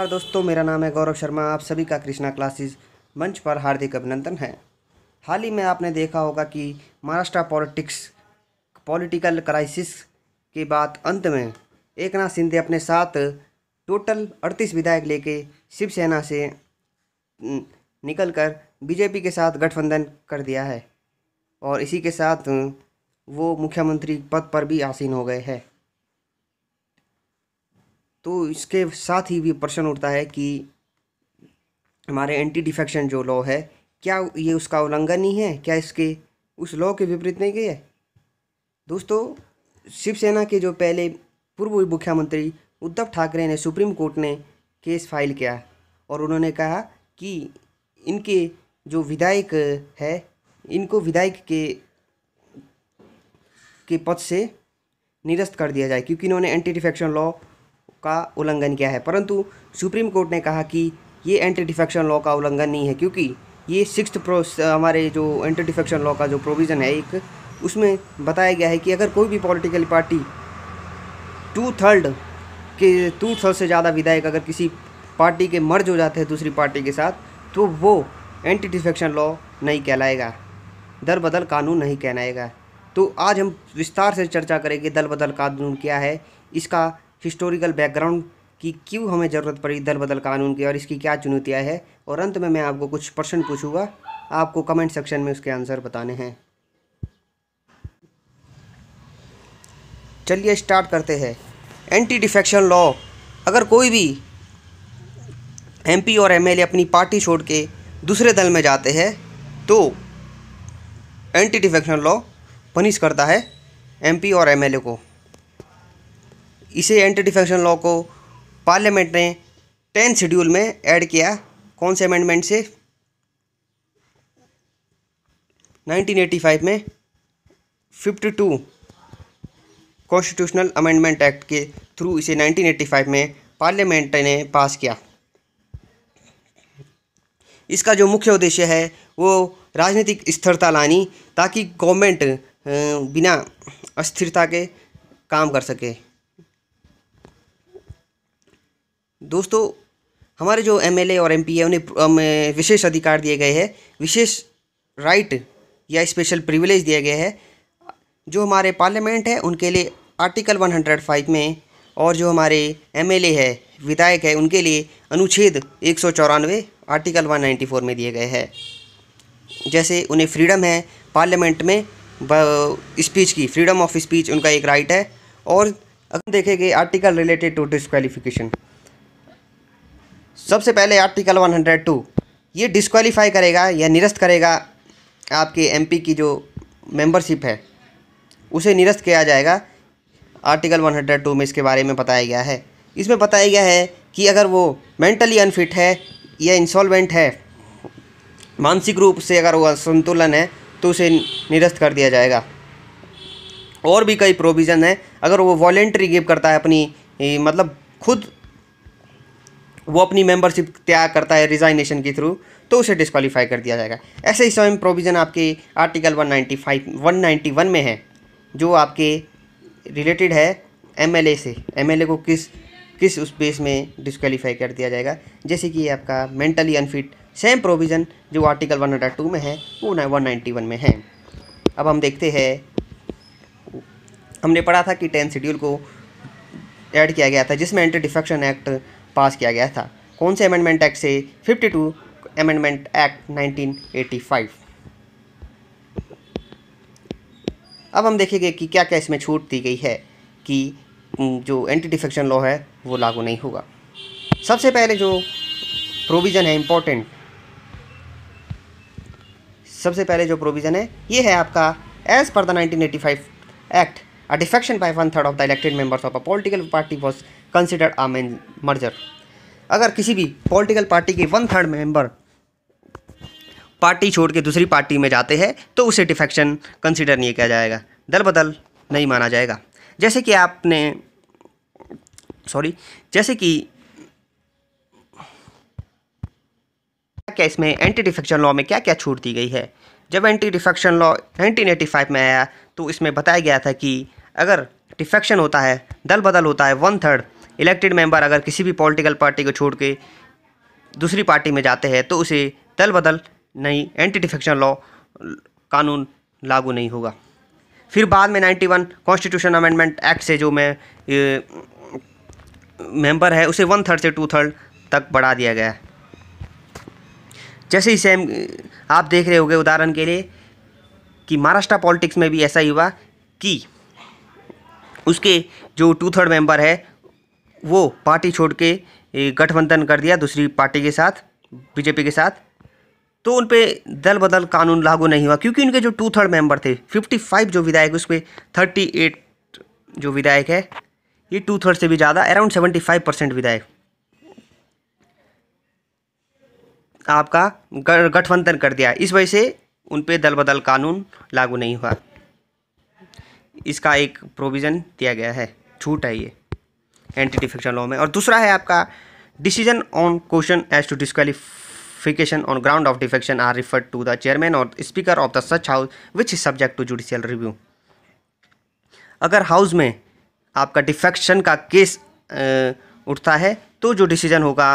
नमस्कार दोस्तों मेरा नाम है गौरव शर्मा आप सभी का कृष्णा क्लासेस मंच पर हार्दिक अभिनंदन है हाल ही में आपने देखा होगा कि महाराष्ट्र पॉलिटिक्स पॉलिटिकल क्राइसिस के बाद अंत में एक नाथ शिंदे अपने साथ टोटल 38 विधायक लेके शिवसेना से निकल कर बीजेपी के साथ गठबंधन कर दिया है और इसी के साथ वो मुख्यमंत्री पद पर भी आसीन हो गए हैं तो इसके साथ ही भी प्रश्न उठता है कि हमारे एंटी डिफेक्शन जो लॉ है क्या ये उसका उल्लंघन ही है क्या इसके उस लॉ के विपरीत नहीं गया है दोस्तों शिवसेना के जो पहले पूर्व मुख्यमंत्री उद्धव ठाकरे ने सुप्रीम कोर्ट ने केस फाइल किया और उन्होंने कहा कि इनके जो विधायक है इनको विधायक के के पद से निरस्त कर दिया जाए क्योंकि इन्होंने एंटी डिफेक्शन लॉ का उल्लंघन किया है परंतु सुप्रीम कोर्ट ने कहा कि ये एंटी डिफेक्शन लॉ का उल्लंघन नहीं है क्योंकि ये सिक्स हमारे जो एंटी डिफेक्शन लॉ का जो प्रोविज़न है एक उसमें बताया गया है कि अगर कोई भी पॉलिटिकल पार्टी टू थर्ड के टू थर्ड से ज़्यादा विधायक अगर किसी पार्टी के मर्ज हो जाते हैं दूसरी पार्टी के साथ तो वो एंटी डिफेक्शन लॉ नहीं कहलाएगा दर बदल कानून नहीं कहलाएगा तो आज हम विस्तार से चर्चा करेंगे दल बदल कानून क्या है इसका हिस्टोरिकल बैकग्राउंड की क्यों हमें ज़रूरत पड़ी दल बदल कानून की और इसकी क्या चुनौतियाँ है और अंत में मैं आपको कुछ प्रश्न पूछूंगा आपको कमेंट सेक्शन में उसके आंसर बताने हैं चलिए स्टार्ट करते हैं एंटी डिफेक्शन लॉ अगर कोई भी एमपी और एमएलए अपनी पार्टी छोड़ के दूसरे दल में जाते हैं तो एंटी डिफेक्शन लॉ पनिश करता है एमपी और एमएलए को इसे एंटी डिफेक्शन लॉ को पार्लियामेंट ने टेंथ शेड्यूल में ऐड किया कौन से अमेंडमेंट से 1985 में 52 कॉन्स्टिट्यूशनल अमेंडमेंट एक्ट के थ्रू इसे 1985 में पार्लियामेंट ने पास किया इसका जो मुख्य उद्देश्य है वो राजनीतिक स्थिरता लानी ताकि गवर्नमेंट बिना अस्थिरता के काम कर सके दोस्तों हमारे जो एमएलए और एमपी है उन्हें विशेष अधिकार दिए गए हैं विशेष राइट या स्पेशल प्रिविलेज दिया गया है जो हमारे पार्लियामेंट है उनके लिए आर्टिकल 105 में और जो हमारे एमएलए है विधायक है उनके लिए अनुच्छेद एक आर्टिकल 194 में दिए गए हैं जैसे उन्हें फ्रीडम है पार्लियामेंट में स्पीच की फ्रीडम ऑफ स्पीच उनका एक राइट है और अगर देखेंगे आर्टिकल रिलेटेड टू डिस्कवालिफिकेशन सबसे पहले आर्टिकल 102 ये डिसक्वालीफाई करेगा या निरस्त करेगा आपके एमपी की जो मेंबरशिप है उसे निरस्त किया जाएगा आर्टिकल 102 में इसके बारे में बताया गया है इसमें बताया गया है कि अगर वो मेंटली अनफिट है या इंसॉल्वेंट है मानसिक रूप से अगर वो असंतुलन है तो उसे निरस्त कर दिया जाएगा और भी कई प्रोविज़न है अगर वो वॉलेंट्री गिव करता है अपनी मतलब खुद वो अपनी मेंबरशिप त्याग करता है रिजाइनेशन के थ्रू तो उसे डिस्कालीफाई कर दिया जाएगा ऐसे ही स्वयं प्रोविज़न आपके आर्टिकल 195 191 में है जो आपके रिलेटेड है एमएलए से एमएलए को किस किस उस बेस में डिस्कालीफाई कर दिया जाएगा जैसे कि आपका मेंटली अनफिट सेम प्रोविज़न जो आर्टिकल वन oh में है वो वन में है अब हम देखते हैं हमने पढ़ा था कि टेंथ शेड्यूल को ऐड किया गया था जिसमें एंटी डिफेक्शन एक्ट पास किया गया था कौन से अमेंडमेंट एक्ट से 52 अमेंडमेंट एक्ट 1985 अब हम देखेंगे कि क्या क्या इसमें छूट दी गई है कि जो एंटी डिफेक्शन लॉ है वो लागू नहीं होगा सबसे पहले जो प्रोविज़न है इम्पोर्टेंट सबसे पहले जो प्रोविज़न है ये है आपका as per the 1985 act a defection by one third of the elected members of a political party was considered a merger अगर किसी भी पॉलिटिकल पार्टी के वन थर्ड मेंबर पार्टी छोड़ के दूसरी पार्टी में जाते हैं तो उसे डिफेक्शन कंसिडर नहीं किया जाएगा दल बदल नहीं माना जाएगा जैसे कि आपने सॉरी जैसे कि क्या इसमें एंटी डिफेक्शन लॉ में क्या क्या छूट दी गई है जब एंटी डिफेक्शन लॉ 1985 में आया तो इसमें बताया गया था कि अगर डिफेक्शन होता है दल बदल होता है वन थर्ड इलेक्टेड मेंबर अगर किसी भी पॉलिटिकल पार्टी को छोड़ के दूसरी पार्टी में जाते हैं तो उसे दल बदल नहीं एंटी डिफेक्शन लॉ कानून लागू नहीं होगा फिर बाद में 91 कॉन्स्टिट्यूशन अमेंडमेंट एक्ट से जो मैं मेंबर है उसे वन थर्ड से टू थर्ड तक बढ़ा दिया गया है जैसे ही सेम आप देख रहे होंगे उदाहरण के लिए कि महाराष्ट्र पॉलिटिक्स में भी ऐसा ही हुआ कि उसके जो टू थर्ड मेंबर है वो पार्टी छोड़ के गठबंधन कर दिया दूसरी पार्टी के साथ बीजेपी के साथ तो उन पर दल बदल कानून लागू नहीं हुआ क्योंकि उनके जो टू थर्ड मेंबर थे 55 जो विधायक उस पर थर्टी जो विधायक है ये टू थर्ड से भी ज़्यादा अराउंड 75 परसेंट विधायक आपका गठबंधन कर दिया इस वजह से उन पर दल बदल कानून लागू नहीं हुआ इसका एक प्रोविज़न दिया गया है छूट है ये एंटी डिफेक्शन लॉ में और दूसरा है आपका decision on question as to disqualification on ground of defection are refer to the chairman और speaker of the such house which is subject to judicial review अगर हाउस में आपका डिफेक्शन का केस उठता है तो जो डिसीजन होगा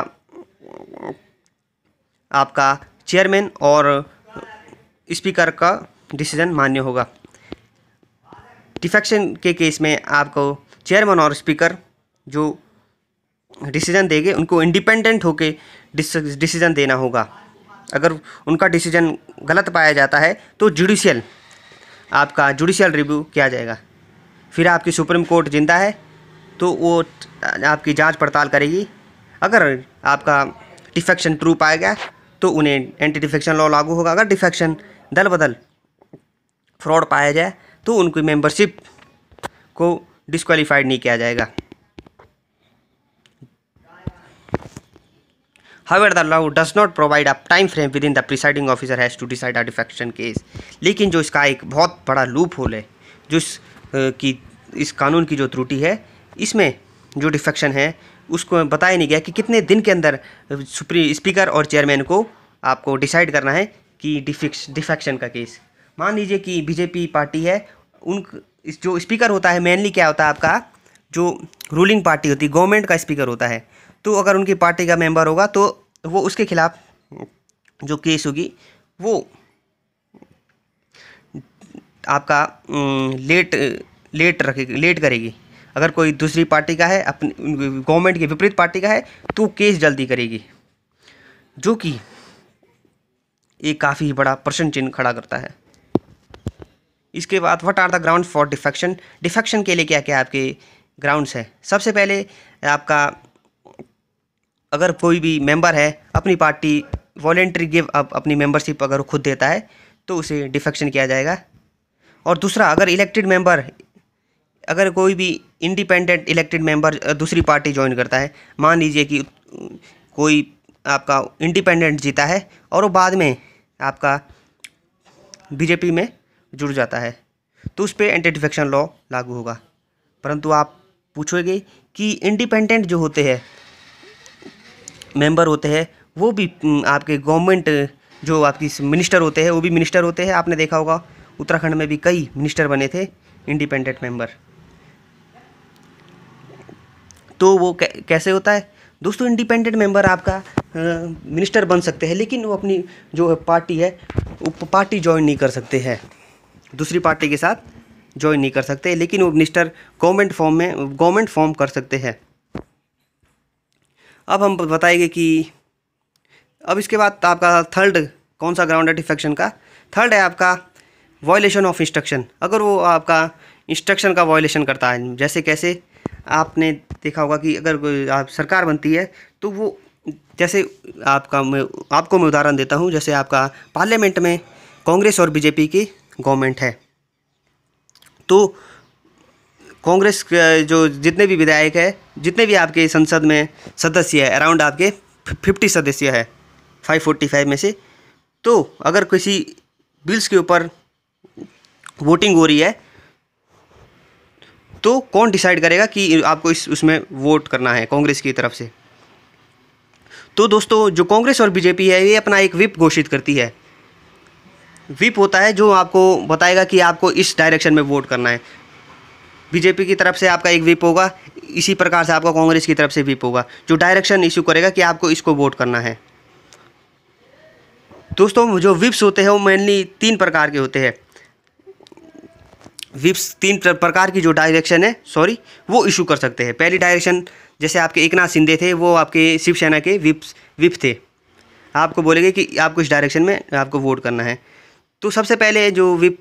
आपका चेयरमैन और स्पीकर का डिसीजन मान्य होगा डिफेक्शन के केस में आपको चेयरमैन और स्पीकर जो डिसीज़न देंगे उनको इंडिपेंडेंट होके डिसीज़न देना होगा अगर उनका डिसीज़न गलत पाया जाता है तो जुडिशियल आपका जुडिशियल रिव्यू किया जाएगा फिर आपकी सुप्रीम कोर्ट जिंदा है तो वो आपकी जांच पड़ताल करेगी अगर आपका डिफेक्शन ट्रू पाया गया तो उन्हें एंटी डिफेक्शन लॉ लागू होगा अगर डिफेक्शन दल बदल फ्रॉड पाया जाए तो उनकी मेंबरशिप को डिस्क्वालीफाइड नहीं किया जाएगा the law does not provide a time frame within the presiding officer has to decide a defection case लेकिन जो इसका एक बहुत बड़ा लूप होल है जो इस की इस कानून की जो त्रुटि है इसमें जो डिफेक्शन है उसको बताया नहीं गया कि कितने दिन के अंदर स्पीकर और चेयरमैन को आपको डिसाइड करना है कि डिफिक्स डिफेक्शन का केस मान लीजिए कि बीजेपी पार्टी है उन जो स्पीकर होता है मेनली क्या होता है आपका जो रूलिंग पार्टी होती है गवर्नमेंट का स्पीकर होता है तो अगर उनकी पार्टी का मेंबर होगा तो वो उसके खिलाफ जो केस होगी वो आपका लेट लेट रखेगी लेट करेगी अगर कोई दूसरी पार्टी का है अपनी गवर्नमेंट की विपरीत पार्टी का है तो केस जल्दी करेगी जो कि ये काफ़ी बड़ा प्रश्न चिन्ह खड़ा करता है इसके बाद what are the ground for defection defection के लिए क्या क्या आपके ग्राउंड्स हैं सबसे पहले आपका अगर कोई भी मेंबर है अपनी पार्टी वॉलेंट्री गिव अप अपनी मेंबरशिप अगर खुद देता है तो उसे डिफेक्शन किया जाएगा और दूसरा अगर इलेक्टेड मेंबर अगर कोई भी इंडिपेंडेंट इलेक्टेड मेंबर दूसरी पार्टी ज्वाइन करता है मान लीजिए कि कोई आपका इंडिपेंडेंट जीता है और वो बाद में आपका बीजेपी में जुड़ जाता है तो उस पर एंटी डिफेक्शन लॉ लागू होगा परंतु आप पूछोगे कि इंडिपेंडेंट जो होते हैं मेंबर होते हैं वो भी आपके गवर्नमेंट जो आपकी मिनिस्टर होते हैं वो भी मिनिस्टर होते हैं आपने देखा होगा उत्तराखंड में भी कई मिनिस्टर बने थे इंडिपेंडेंट मेंबर तो वो कैसे होता है दोस्तों इंडिपेंडेंट मेंबर आपका मिनिस्टर बन सकते हैं लेकिन वो अपनी जो है पार्टी है वो पार्टी ज्वाइन नहीं कर सकते हैं दूसरी पार्टी के साथ ज्वाइन नहीं कर सकते लेकिन वो मिनिस्टर गवर्नमेंट फॉर्म में गवर्नमेंट फॉर्म कर सकते हैं अब हम बताएंगे कि अब इसके बाद आपका थर्ड कौन सा ग्राउंड डिफेक्शन का थर्ड है आपका वॉयलेशन ऑफ इंस्ट्रक्शन अगर वो आपका इंस्ट्रक्शन का वॉयलेशन करता है जैसे कैसे आपने देखा होगा कि अगर आप सरकार बनती है तो वो जैसे आपका मैं आपको मैं उदाहरण देता हूँ जैसे आपका पार्लियामेंट में कांग्रेस और बीजेपी की गवर्नमेंट है तो कांग्रेस जो जितने भी विधायक है जितने भी आपके संसद में सदस्य है अराउंड आपके फिफ्टी सदस्य है फाइव फोर्टी फाइव में से तो अगर किसी बिल्स के ऊपर वोटिंग हो रही है तो कौन डिसाइड करेगा कि आपको इस उसमें वोट करना है कांग्रेस की तरफ से तो दोस्तों जो कांग्रेस और बीजेपी है ये अपना एक विप घोषित करती है विप होता है जो आपको बताएगा कि आपको इस डायरेक्शन में वोट करना है बीजेपी की तरफ से आपका एक विप होगा इसी प्रकार से आपका कांग्रेस की तरफ से विप होगा जो डायरेक्शन इशू करेगा कि आपको इसको वोट करना है दोस्तों जो विप्स होते हैं वो मेनली तीन प्रकार के होते हैं विप्स तीन प्रकार की जो डायरेक्शन है सॉरी वो इशू कर सकते हैं पहली डायरेक्शन जैसे आपके एक नाथ शिंदे थे वो आपके शिवसेना के विप्स विप थे आपको बोलेंगे कि आपको इस डायरेक्शन में आपको वोट करना है तो सबसे पहले जो विप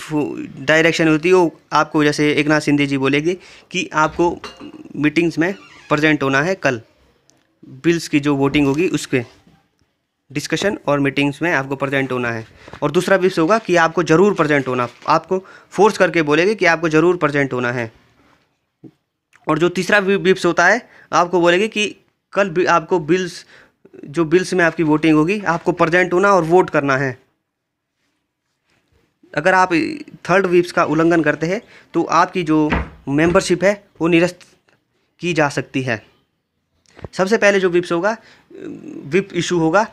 डायरेक्शन होती है वो आपको जैसे एक नाथ सिंधे जी बोलेंगे कि आपको मीटिंग्स में प्रजेंट होना है कल बिल्स की जो वोटिंग होगी उसके डिस्कशन और मीटिंग्स में आपको प्रजेंट होना है और दूसरा विप्स होगा कि आपको ज़रूर प्रजेंट होना आपको फोर्स करके बोलेगी कि आपको ज़रूर प्रजेंट होना है और जो तीसरा विप्स होता है आपको बोलेगी कि कल आपको बिल्स जो बिल्स में आपकी वोटिंग होगी आपको प्रजेंट होना और वोट करना है अगर आप थर्ड वीप्स का उल्लंघन करते हैं तो आपकी जो मेंबरशिप है वो निरस्त की जा सकती है सबसे पहले जो विप्स होगा विप इशू होगा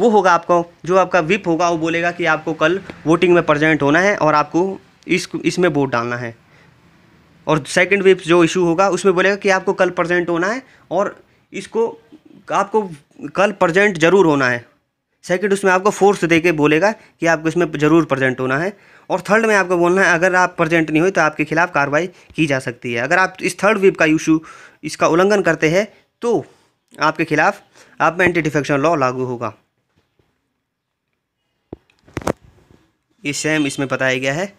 वो होगा आपको जो आपका विप होगा वो बोलेगा कि आपको कल वोटिंग में प्रजेंट होना है और आपको इस इसमें वोट डालना है और सेकंड विप जो इशू होगा उसमें बोलेगा कि आपको कल प्रजेंट होना है और इसको आपको कल प्रजेंट जरूर होना है सेकंड उसमें आपको फोर्स दे के बोलेगा कि आपको इसमें ज़रूर प्रेजेंट होना है और थर्ड में आपको बोलना है अगर आप प्रेजेंट नहीं हुए तो आपके खिलाफ कार्रवाई की जा सकती है अगर आप इस थर्ड वीप का इशू इसका उल्लंघन करते हैं तो आपके खिलाफ आप में एंटी डिफेक्शन लॉ लागू होगा ये सेम इसमें बताया गया है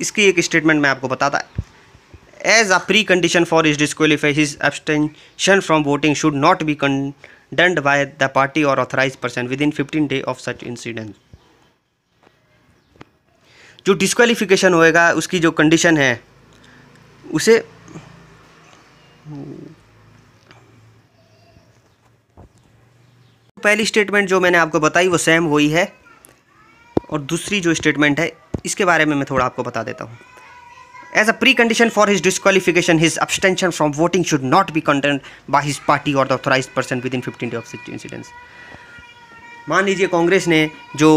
इसकी एक स्टेटमेंट मैं आपको बताता as a precondition for is disqualify his abstention from voting should not be condoned by the party और authorize person within fifteen day of such incident जो डिस्कालीफिकेशन होएगा उसकी जो कंडीशन है उसे पहली स्टेटमेंट जो मैंने आपको बताई वो सेम हुई है और दूसरी जो स्टेटमेंट है इसके बारे में मैं थोड़ा आपको बता देता हूँ as a precondition for his disqualification his abstention from voting should not be content by his party और the authorize person within fifteen day of such incidents मान लीजिए कांग्रेस ने जो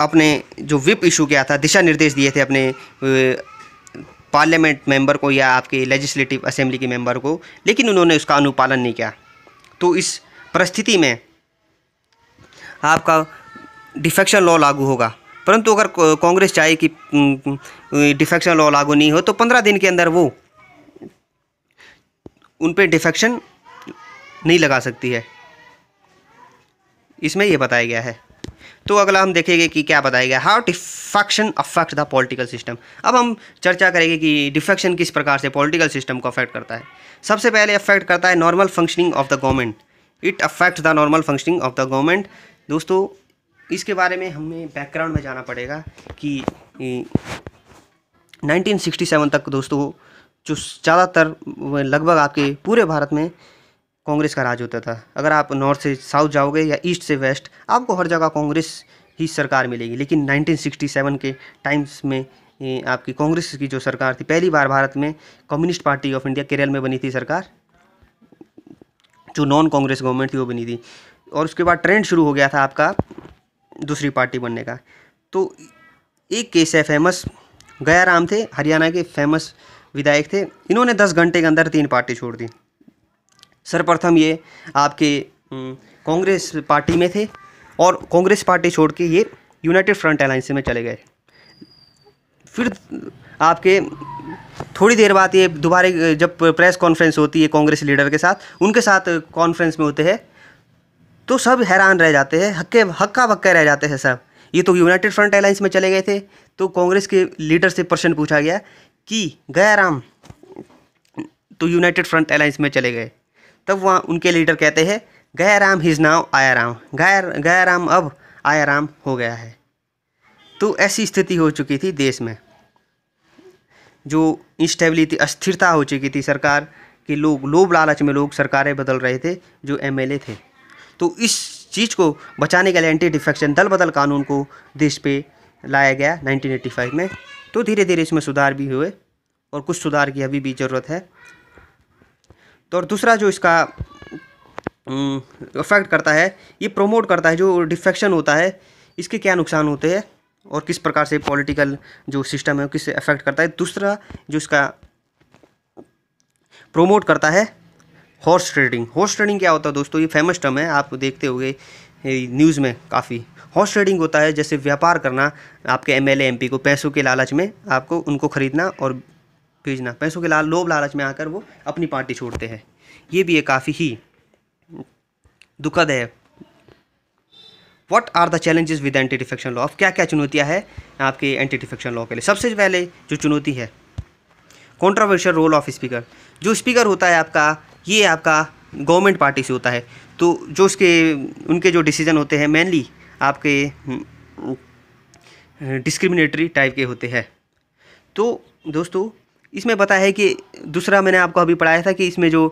अपने जो विप इशू किया था दिशा निर्देश दिए थे अपने पार्लियामेंट मेंबर को या आपके लेजिस्लेटिव असेंबली के मेंबर को लेकिन उन्होंने उसका अनुपालन नहीं किया तो इस परिस्थिति में आपका डिफेक्शन लॉ लागू होगा परंतु अगर कांग्रेस चाहे कि डिफेक्शन लॉ लागू नहीं हो तो पंद्रह दिन के अंदर वो उन पर डिफेक्शन नहीं लगा सकती है इसमें यह बताया गया है तो अगला हम देखेंगे कि क्या बताया गया how defection affect the political system अब हम चर्चा करेंगे कि डिफेक्शन किस प्रकार से पॉलिटिकल सिस्टम को अफेक्ट करता है सबसे पहले अफेक्ट करता है normal functioning of the government it affect the normal functioning of the government दोस्तों इसके बारे में हमें बैकग्राउंड में जाना पड़ेगा कि 1967 तक दोस्तों जो ज़्यादातर लगभग आपके पूरे भारत में कांग्रेस का राज होता था अगर आप नॉर्थ से साउथ जाओगे या ईस्ट से वेस्ट आपको हर जगह कांग्रेस ही सरकार मिलेगी लेकिन 1967 के टाइम्स में आपकी कांग्रेस की जो सरकार थी पहली बार भारत में communist party of India Kerala में बनी थी सरकार जो नॉन कांग्रेस गवर्नमेंट थी वो बनी थी और उसके बाद ट्रेंड शुरू हो गया था आपका दूसरी पार्टी बनने का तो एक केस है फेमस गया राम थे हरियाणा के फेमस विधायक थे इन्होंने दस घंटे के अंदर तीन पार्टी छोड़ दी सर्वप्रथम ये आपके कांग्रेस पार्टी में थे और कांग्रेस पार्टी छोड़ के ये यूनाइटेड फ्रंट अलाइंस में चले गए फिर आपके थोड़ी देर बाद ये दोबारा जब प्रेस कॉन्फ्रेंस होती है कांग्रेस लीडर के साथ उनके साथ कॉन्फ्रेंस में होते हैं तो सब हैरान रह जाते हैं हक्के हक्का बक्के रह जाते हैं सब ये तो यूनाइटेड फ्रंट एलाइंस में चले गए थे तो कांग्रेस के लीडर से प्रश्न पूछा गया कि गयाराम तो यूनाइटेड फ्रंट एलाइंस में चले गए तब वहाँ उनके लीडर कहते हैं गया राम हिज नाव आया राम गया राम अब आया राम हो गया है तो ऐसी स्थिति हो चुकी थी देश में जो इंस्टेबिलिटी अस्थिरता हो चुकी थी सरकार के लोग लोभ लालच में लोग सरकारें बदल रहे थे जो एमएलए थे तो इस चीज़ को बचाने के लिए एंटी डिफेक्शन दल बदल कानून को देश पे लाया गया 1985 में तो धीरे धीरे इसमें सुधार भी हुए और कुछ सुधार की अभी भी ज़रूरत है तो और दूसरा जो इसका इफेक्ट करता है ये प्रोमोट करता है जो डिफेक्शन होता है इसके क्या नुकसान होते हैं और किस प्रकार से पॉलिटिकल जो सिस्टम है किससे अफेक्ट करता है दूसरा जो इसका प्रोमोट करता है हॉर्स ट्रेडिंग हॉर्स ट्रेडिंग क्या होता है दोस्तों ये फेमस टर्म है आप देखते हो न्यूज़ में काफ़ी हॉर्स ट्रेडिंग होता है जैसे व्यापार करना आपके एम एल एम पी को पैसों के लालच में आपको उनको ख़रीदना और भेजना पैसों के लाल लोभ लालच में आकर वो अपनी पार्टी छोड़ते हैं ये भी है काफ़ी ही दुखद है what are the challenges with anti defection law क्या क्या चुनौतियाँ हैं आपके एंटी डिफेक्शन लॉ के लिए सबसे पहले जो चुनौती है कॉन्ट्रोवर्शियल रोल ऑफ स्पीकर जो स्पीकर होता है आपका ये आपका गवर्नमेंट पार्टी से होता है तो जो उसके उनके जो डिसीज़न होते हैं मेनली आपके डिस्क्रिमिनेटरी हम्म, टाइप के होते हैं तो दोस्तों इसमें पता है कि दूसरा मैंने आपको अभी पढ़ाया था कि इसमें जो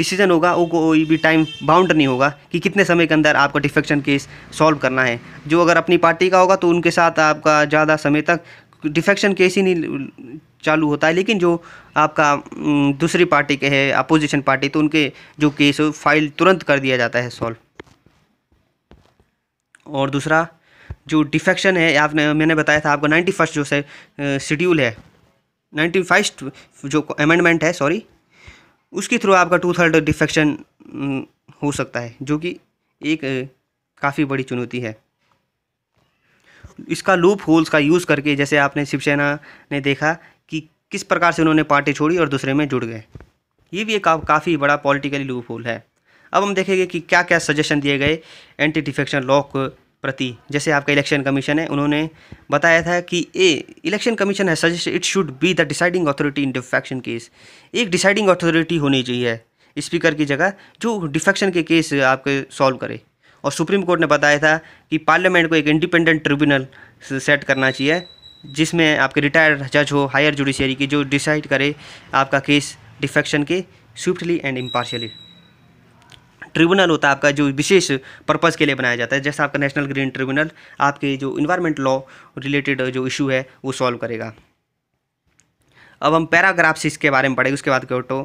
डिसीजन होगा वो कोई भी टाइम बाउंड नहीं होगा कि कितने समय के अंदर आपका डिफेक्शन केस सॉल्व करना है जो अगर अपनी पार्टी का होगा तो उनके साथ आपका ज़्यादा समय तक डिफेक्शन केस ही नहीं चालू होता है लेकिन जो आपका दूसरी पार्टी के है अपोजिशन पार्टी तो उनके जो केस फाइल तुरंत कर दिया जाता है सॉल्व और दूसरा जो डिफेक्शन है आपने मैंने बताया था आपका नाइन्टी फर्स्ट जो से शेड्यूल है नाइन्टी फर्स्ट जो अमेंडमेंट है सॉरी उसके थ्रू आपका टू थर्ड डिफेक्शन हो सकता है जो कि एक काफ़ी बड़ी चुनौती है इसका लूप होल्स का यूज़ करके जैसे आपने शिवसेना ने देखा कि किस प्रकार से उन्होंने पार्टी छोड़ी और दूसरे में जुड़ गए ये भी एक काफ़ी बड़ा पॉलिटिकली लूप होल है अब हम देखेंगे कि क्या क्या सजेशन दिए गए एंटी डिफेक्शन लॉ को प्रति जैसे आपका इलेक्शन कमीशन है उन्होंने बताया था कि ए इलेक्शन कमीशन है suggest it should be the deciding authority in defection case एक डिसाइडिंग अथॉरिटी होनी चाहिए स्पीकर की जगह जो डिफेक्शन के केस आपके सॉल्व करे और सुप्रीम कोर्ट ने बताया था कि पार्लियामेंट को एक इंडिपेंडेंट ट्रिब्यूनल सेट करना चाहिए जिसमें आपके रिटायर्ड जज हो हायर जुडिशियरी की जो डिसाइड करे आपका केस डिफेक्शन के स्विफ्टली एंड इम्पार्शली ट्रिब्यूनल होता है आपका जो विशेष पर्पज़ के लिए बनाया जाता है जैसा आपका नेशनल ग्रीन ट्रिब्यूनल आपके जो इन्वायरमेंट लॉ रिलेटेड जो इशू है वो सॉल्व करेगा अब हम पैराग्राफ सिक्स के बारे में पढ़ेंगे उसके बाद क्योटो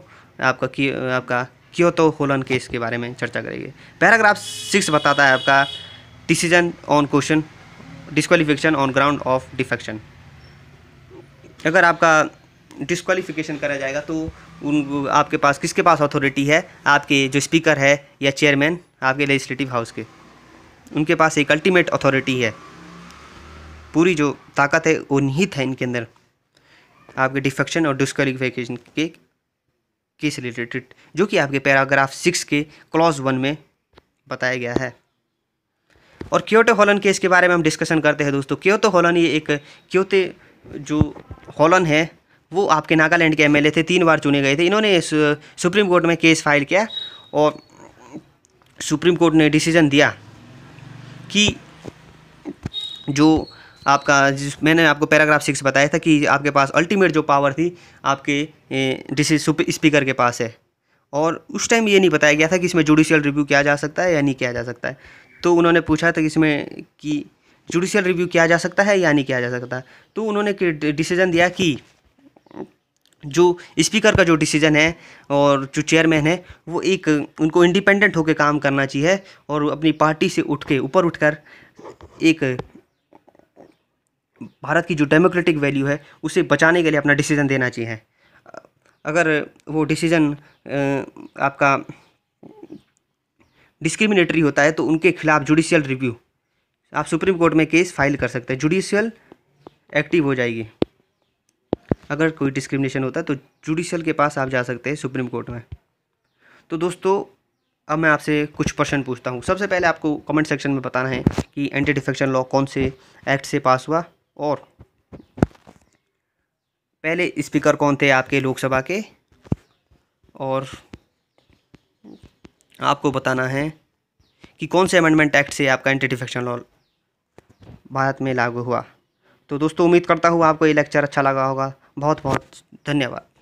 आपका की आपका क्योतो होलन केस के बारे में चर्चा करेंगे पैराग्राफ सिक्स बताता है आपका decision on question disqualification on ground of defection अगर आपका डिस्कवालिफिकेशन करा जाएगा तो उन आपके पास किसके पास अथॉरिटी है आपके जो स्पीकर है या चेयरमैन आपके लेजिस्लेटिव हाउस के उनके पास एक अल्टीमेट अथॉरिटी है पूरी जो ताकत है वो निहित है इनके अंदर आपके डिफेक्शन और डिस्कवालिफिकेशन के केस रिलेटेड जो कि आपके पैराग्राफ सिक्स के क्लॉज वन में बताया गया है और क्योटो तो हॉलन केस के बारे में हम डिस्कशन करते हैं दोस्तों क्योटो तो हॉलन ये एक क्योते जो हॉलन है वो आपके नागालैंड के एम थे तीन बार चुने गए थे इन्होंने सुप्रीम कोर्ट में केस फाइल किया और सुप्रीम कोर्ट ने डिसीजन दिया कि जो आपका जिस मैंने आपको पैराग्राफ सिक्स बताया था कि आपके पास अल्टीमेट जो पावर थी आपके डिसी स्पीकर के पास है और उस टाइम ये नहीं बताया गया था कि इसमें जुडिशियल रिव्यू किया जा सकता है या नहीं किया जा सकता है तो उन्होंने पूछा था इसमें कि जुडिशियल रिव्यू किया जा सकता है या नहीं किया जा सकता तो उन्होंने डिसीज़न दिया कि जो स्पीकर का जो डिसीज़न है और जो चेयरमैन है वो एक उनको इंडिपेंडेंट होकर काम करना चाहिए और अपनी पार्टी से उठ के ऊपर उठकर एक भारत की जो डेमोक्रेटिक वैल्यू है उसे बचाने के लिए अपना डिसीज़न देना चाहिए अगर वो डिसीज़न आपका डिस्क्रिमिनेटरी होता है तो उनके खिलाफ जुडिशियल रिव्यू आप सुप्रीम कोर्ट में केस फाइल कर सकते हैं जुडिशियल एक्टिव हो जाएगी अगर कोई डिस्क्रिमिनेशन होता है तो जुडिशियल के पास आप जा सकते हैं सुप्रीम कोर्ट में तो दोस्तों अब मैं आपसे कुछ प्रश्न पूछता हूँ सबसे पहले आपको कमेंट सेक्शन में बताना है कि एंटी डिफेक्शन लॉ कौन से एक्ट से पास हुआ और पहले स्पीकर कौन थे आपके लोकसभा के और आपको बताना है कि कौन से अमेंडमेंट एक्ट से आपका एंटी डिफेक्शन लॉ भारत में लागू हुआ तो दोस्तों उम्मीद करता हूँ आपको ये लेक्चर अच्छा लगा होगा बहुत बहुत धन्यवाद